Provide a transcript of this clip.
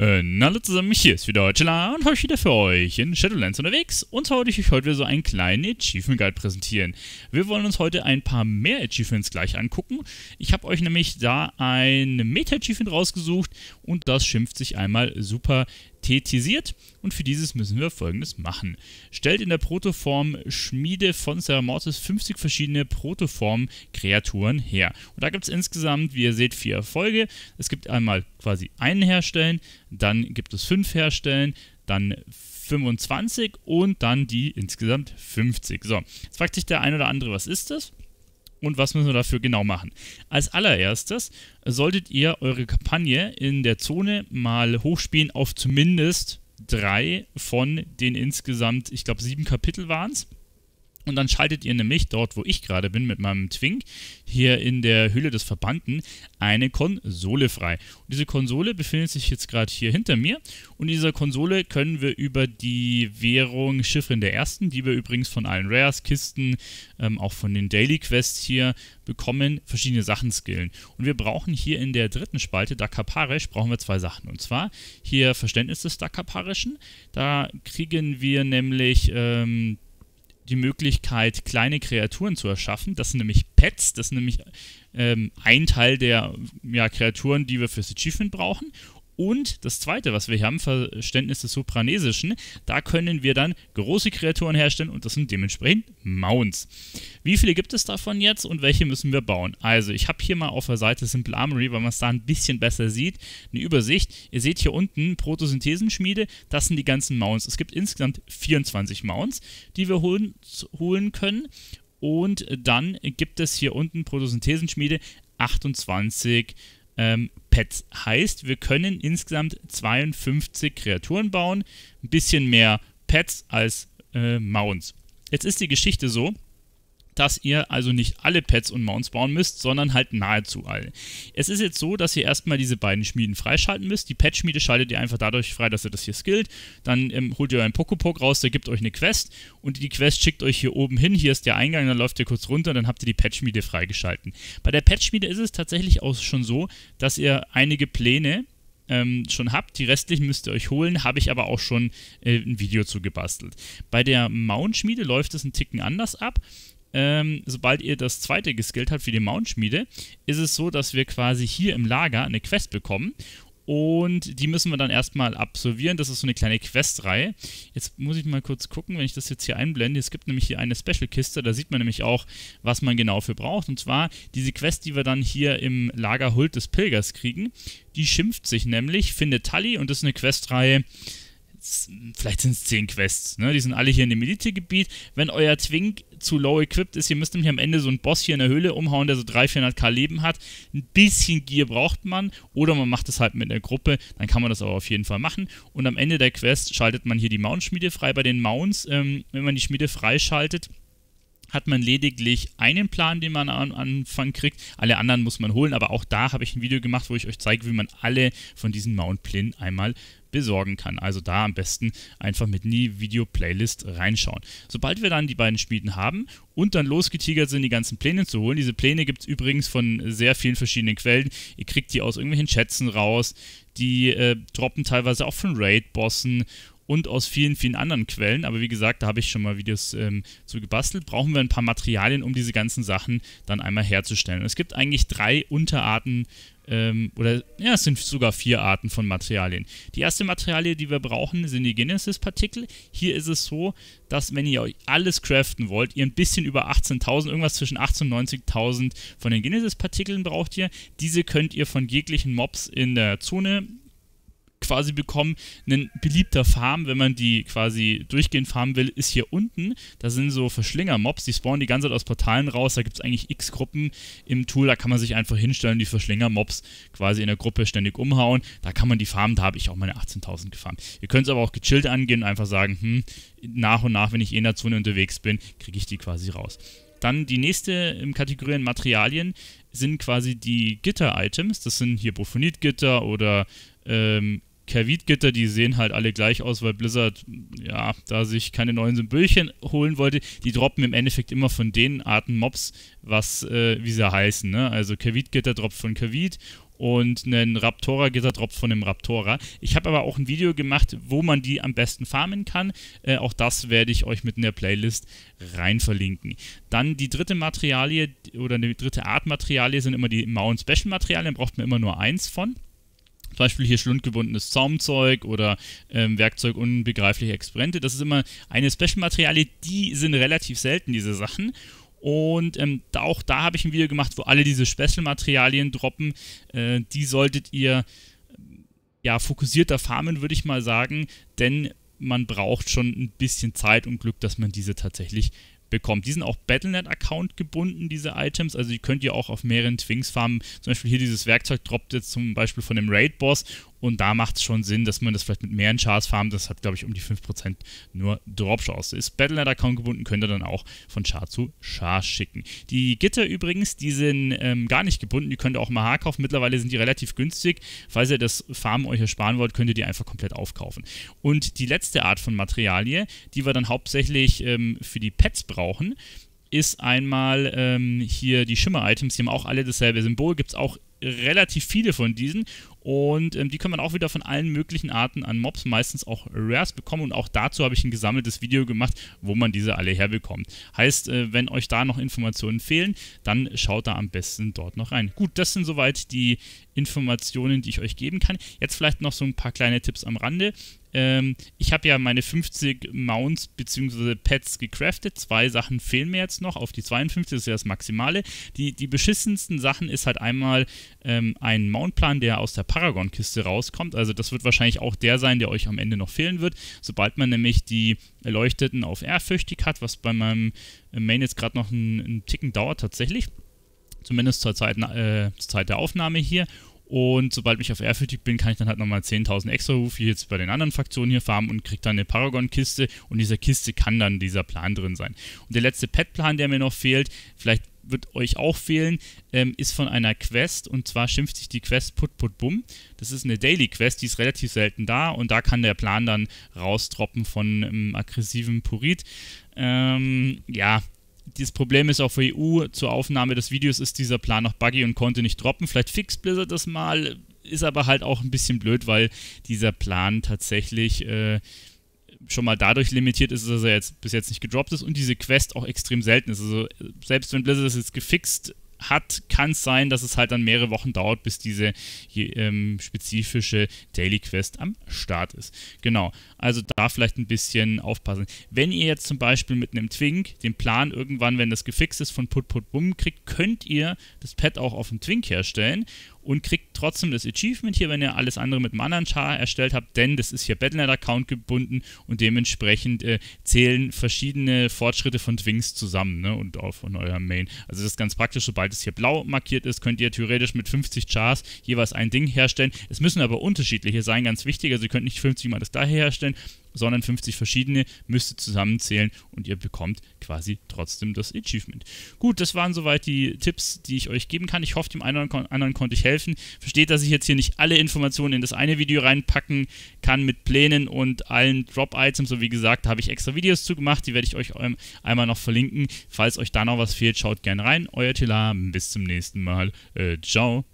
hallo äh, zusammen, hier ist wieder Heuchela und heute wieder für euch in Shadowlands unterwegs und zwar wollte ich euch heute wieder so einen kleinen Achievement Guide präsentieren. Wir wollen uns heute ein paar mehr Achievements gleich angucken. Ich habe euch nämlich da ein Meta-Achievement rausgesucht und das schimpft sich einmal Super synthetisiert und für dieses müssen wir folgendes machen. Stellt in der Protoform Schmiede von Ceramortis 50 verschiedene Protoform-Kreaturen her. Und da gibt es insgesamt, wie ihr seht, vier Erfolge. Es gibt einmal quasi einen herstellen, dann gibt es fünf herstellen, dann 25 und dann die insgesamt 50. So, jetzt fragt sich der ein oder andere, was ist das? Und was müssen wir dafür genau machen? Als allererstes solltet ihr eure Kampagne in der Zone mal hochspielen auf zumindest drei von den insgesamt, ich glaube, sieben Kapitel waren es. Und dann schaltet ihr nämlich dort, wo ich gerade bin, mit meinem Twink, hier in der Hülle des Verbannten, eine Konsole frei. Und diese Konsole befindet sich jetzt gerade hier hinter mir. Und in dieser Konsole können wir über die Währung Chiffrin der Ersten, die wir übrigens von allen Rares, Kisten, ähm, auch von den Daily Quests hier bekommen, verschiedene Sachen skillen. Und wir brauchen hier in der dritten Spalte, Dakaparisch, brauchen wir zwei Sachen. Und zwar hier Verständnis des Dakaparischen. Da kriegen wir nämlich ähm, die Möglichkeit, kleine Kreaturen zu erschaffen. Das sind nämlich Pets, das sind nämlich ähm, ein Teil der ja, Kreaturen, die wir fürs Achievement brauchen. Und das Zweite, was wir hier haben, Verständnis des Sopranesischen, da können wir dann große Kreaturen herstellen und das sind dementsprechend Mounts. Wie viele gibt es davon jetzt und welche müssen wir bauen? Also ich habe hier mal auf der Seite Simple Armory, weil man es da ein bisschen besser sieht, eine Übersicht. Ihr seht hier unten Protosynthesenschmiede, das sind die ganzen Mounts. Es gibt insgesamt 24 Mounts, die wir holen, holen können. Und dann gibt es hier unten Protosynthesenschmiede 28 ähm, Pets heißt, wir können insgesamt 52 Kreaturen bauen, ein bisschen mehr Pets als äh, Mounts. Jetzt ist die Geschichte so, dass ihr also nicht alle Pads und Mounts bauen müsst, sondern halt nahezu alle. Es ist jetzt so, dass ihr erstmal diese beiden Schmieden freischalten müsst. Die Pet-Schmiede schaltet ihr einfach dadurch frei, dass ihr das hier skillt. Dann ähm, holt ihr euren Pokopok raus, der gibt euch eine Quest und die Quest schickt euch hier oben hin. Hier ist der Eingang, dann läuft ihr kurz runter, dann habt ihr die Pet-Schmiede freigeschalten. Bei der Pet-Schmiede ist es tatsächlich auch schon so, dass ihr einige Pläne ähm, schon habt. Die restlichen müsst ihr euch holen, habe ich aber auch schon äh, ein Video zu gebastelt. Bei der Mount-Schmiede läuft es ein Ticken anders ab ähm, sobald ihr das zweite geskillt habt für die Mountschmiede, ist es so, dass wir quasi hier im Lager eine Quest bekommen. Und die müssen wir dann erstmal absolvieren. Das ist so eine kleine Questreihe. Jetzt muss ich mal kurz gucken, wenn ich das jetzt hier einblende. Es gibt nämlich hier eine Special-Kiste. Da sieht man nämlich auch, was man genau für braucht. Und zwar diese Quest, die wir dann hier im Lager Hult des Pilgers kriegen. Die schimpft sich nämlich, findet Tully. und das ist eine Questreihe vielleicht sind es 10 Quests, ne? Die sind alle hier in dem Elite-Gebiet. Wenn euer Twink zu low equipped ist, ihr müsst nämlich am Ende so einen Boss hier in der Höhle umhauen, der so 300, 400k Leben hat. Ein bisschen Gear braucht man oder man macht es halt mit einer Gruppe, dann kann man das aber auf jeden Fall machen. Und am Ende der Quest schaltet man hier die Mount-Schmiede frei. Bei den Mounts, ähm, wenn man die Schmiede freischaltet, hat man lediglich einen Plan, den man am Anfang kriegt. Alle anderen muss man holen, aber auch da habe ich ein Video gemacht, wo ich euch zeige, wie man alle von diesen Mount-Plänen einmal besorgen kann. Also da am besten einfach mit in die Video-Playlist reinschauen. Sobald wir dann die beiden Schmieden haben und dann losgetigert sind, die ganzen Pläne zu holen. Diese Pläne gibt es übrigens von sehr vielen verschiedenen Quellen. Ihr kriegt die aus irgendwelchen Schätzen raus. Die äh, droppen teilweise auch von Raid-Bossen und aus vielen, vielen anderen Quellen. Aber wie gesagt, da habe ich schon mal Videos ähm, zu gebastelt. Brauchen wir ein paar Materialien, um diese ganzen Sachen dann einmal herzustellen. es gibt eigentlich drei Unterarten ähm, oder ja, es sind sogar vier Arten von Materialien. Die erste Materialie, die wir brauchen, sind die Genesis-Partikel. Hier ist es so, dass wenn ihr euch alles craften wollt, ihr ein bisschen über 18.000, irgendwas zwischen 18.000 und 90.000 von den Genesis-Partikeln braucht ihr. Diese könnt ihr von jeglichen Mobs in der Zone quasi bekommen. Ein beliebter Farm, wenn man die quasi durchgehend farmen will, ist hier unten. Da sind so Verschlinger-Mobs, die spawnen die ganze Zeit aus Portalen raus. Da gibt es eigentlich x Gruppen im Tool. Da kann man sich einfach hinstellen, die Verschlinger-Mobs quasi in der Gruppe ständig umhauen. Da kann man die farmen. Da habe ich auch meine 18.000 gefarmt. Ihr könnt es aber auch gechillt angehen und einfach sagen, hm, nach und nach, wenn ich eh in der Zone unterwegs bin, kriege ich die quasi raus. Dann die nächste im Kategorien Materialien sind quasi die Gitter-Items. Das sind hier Bophonit-Gitter oder ähm, Kervit-Gitter, die sehen halt alle gleich aus, weil Blizzard, ja, da sich keine neuen Symbolchen holen wollte, die droppen im Endeffekt immer von den Arten Mobs, was, äh, wie sie heißen, ne? Also Kervit-Gitter droppt von Kervit und ein Raptora-Gitter droppt von einem Raptora. Ich habe aber auch ein Video gemacht, wo man die am besten farmen kann. Äh, auch das werde ich euch mit in der Playlist rein verlinken. Dann die dritte Materialie oder eine dritte Art Materialie sind immer die Mount Special Materialien, braucht man immer nur eins von zum Beispiel hier schlundgebundenes Zaumzeug oder ähm, Werkzeug unbegreifliche Experimente. Das ist immer eine Special-Materialie, die sind relativ selten, diese Sachen. Und ähm, da, auch da habe ich ein Video gemacht, wo alle diese Special-Materialien droppen. Äh, die solltet ihr ja, fokussierter farmen, würde ich mal sagen, denn man braucht schon ein bisschen Zeit und Glück, dass man diese tatsächlich bekommt. Die sind auch Battlenet-Account gebunden, diese Items. Also die könnt ihr auch auf mehreren Twinks farmen. Zum Beispiel hier dieses Werkzeug droppt jetzt zum Beispiel von dem Raid-Boss und da macht es schon Sinn, dass man das vielleicht mit mehreren Shards farmt. Das hat, glaube ich, um die 5% nur Drop-Chance. Ist Battle.net account gebunden, könnt ihr dann auch von Char zu Char schicken. Die Gitter übrigens, die sind ähm, gar nicht gebunden. Die könnt ihr auch mal Haar kaufen. Mittlerweile sind die relativ günstig. Falls ihr das Farmen euch ersparen wollt, könnt ihr die einfach komplett aufkaufen. Und die letzte Art von Materialie, die wir dann hauptsächlich ähm, für die Pets brauchen, ist einmal ähm, hier die Schimmer-Items. Die haben auch alle dasselbe Symbol. Gibt es auch relativ viele von diesen. Und ähm, die kann man auch wieder von allen möglichen Arten an Mobs, meistens auch Rares, bekommen. Und auch dazu habe ich ein gesammeltes Video gemacht, wo man diese alle herbekommt. Heißt, äh, wenn euch da noch Informationen fehlen, dann schaut da am besten dort noch rein. Gut, das sind soweit die Informationen, die ich euch geben kann. Jetzt vielleicht noch so ein paar kleine Tipps am Rande. Ähm, ich habe ja meine 50 Mounts bzw. Pets gecraftet. Zwei Sachen fehlen mir jetzt noch. Auf die 52 ist ja das Maximale. Die, die beschissensten Sachen ist halt einmal ähm, ein Mountplan, der aus der Paragon-Kiste rauskommt. Also das wird wahrscheinlich auch der sein, der euch am Ende noch fehlen wird. Sobald man nämlich die Erleuchteten auf ehrfürchtig hat, was bei meinem äh, Main jetzt gerade noch einen, einen Ticken dauert tatsächlich. Zumindest zur Zeit, äh, zur Zeit der Aufnahme hier und sobald ich auf ehrfürchtig bin, kann ich dann halt nochmal 10.000 extra Rufe jetzt bei den anderen Fraktionen hier farmen und kriege dann eine Paragon-Kiste. Und in dieser Kiste kann dann dieser Plan drin sein. Und der letzte Pet-Plan, der mir noch fehlt, vielleicht wird euch auch fehlen, ähm, ist von einer Quest und zwar schimpft sich die Quest Put Put Bum. Das ist eine Daily Quest, die ist relativ selten da und da kann der Plan dann raustroppen von ähm, aggressivem Purit. Ähm, ja, das Problem ist auch für EU e zur Aufnahme des Videos ist dieser Plan noch buggy und konnte nicht droppen. Vielleicht fixt Blizzard das mal, ist aber halt auch ein bisschen blöd, weil dieser Plan tatsächlich äh, schon mal dadurch limitiert ist, dass er jetzt bis jetzt nicht gedroppt ist und diese Quest auch extrem selten ist. Also äh, selbst wenn Blizzard das jetzt gefixt hat, kann es sein, dass es halt dann mehrere Wochen dauert, bis diese ähm, spezifische Daily Quest am Start ist. Genau, also da vielleicht ein bisschen aufpassen. Wenn ihr jetzt zum Beispiel mit einem Twink den Plan irgendwann, wenn das gefixt ist, von Put Put Bum kriegt, könnt ihr das Pad auch auf dem Twink herstellen und kriegt trotzdem das Achievement hier, wenn ihr alles andere mit einem anderen Char erstellt habt, denn das ist hier Battle.net-Account gebunden und dementsprechend äh, zählen verschiedene Fortschritte von Twings zusammen ne, und auch von eurem Main. Also das ist ganz praktisch, sobald es hier blau markiert ist, könnt ihr theoretisch mit 50 Chars jeweils ein Ding herstellen. Es müssen aber unterschiedliche sein, ganz wichtig, also ihr könnt nicht 50 mal das daher herstellen, sondern 50 verschiedene, müsst ihr zusammenzählen und ihr bekommt quasi trotzdem das Achievement. Gut, das waren soweit die Tipps, die ich euch geben kann. Ich hoffe, dem einen oder anderen konnte ich helfen. Versteht, dass ich jetzt hier nicht alle Informationen in das eine Video reinpacken kann mit Plänen und allen Drop-Items. So wie gesagt, habe ich extra Videos zugemacht, die werde ich euch ähm, einmal noch verlinken. Falls euch da noch was fehlt, schaut gerne rein. Euer Telam, bis zum nächsten Mal. Äh, ciao.